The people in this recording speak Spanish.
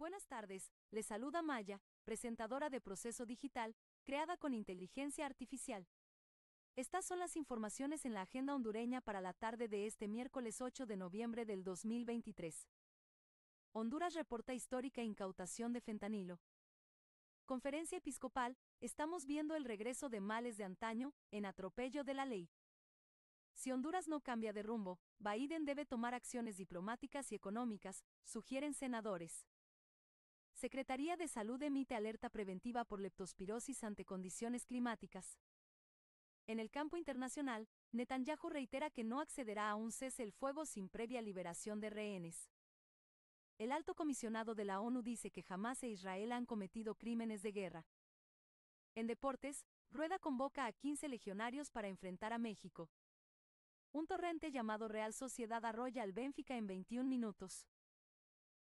Buenas tardes, les saluda Maya, presentadora de Proceso Digital, creada con inteligencia artificial. Estas son las informaciones en la agenda hondureña para la tarde de este miércoles 8 de noviembre del 2023. Honduras reporta histórica incautación de fentanilo. Conferencia Episcopal, estamos viendo el regreso de males de antaño, en atropello de la ley. Si Honduras no cambia de rumbo, Biden debe tomar acciones diplomáticas y económicas, sugieren senadores. Secretaría de Salud emite alerta preventiva por leptospirosis ante condiciones climáticas. En el campo internacional, Netanyahu reitera que no accederá a un cese el fuego sin previa liberación de rehenes. El alto comisionado de la ONU dice que jamás e Israel han cometido crímenes de guerra. En deportes, Rueda convoca a 15 legionarios para enfrentar a México. Un torrente llamado Real Sociedad arrolla al Benfica en 21 minutos.